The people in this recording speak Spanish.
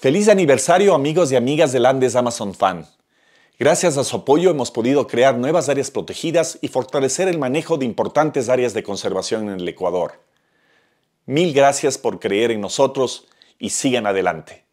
Feliz aniversario amigos y amigas del Andes Amazon Fan. Gracias a su apoyo hemos podido crear nuevas áreas protegidas y fortalecer el manejo de importantes áreas de conservación en el Ecuador. Mil gracias por creer en nosotros y sigan adelante.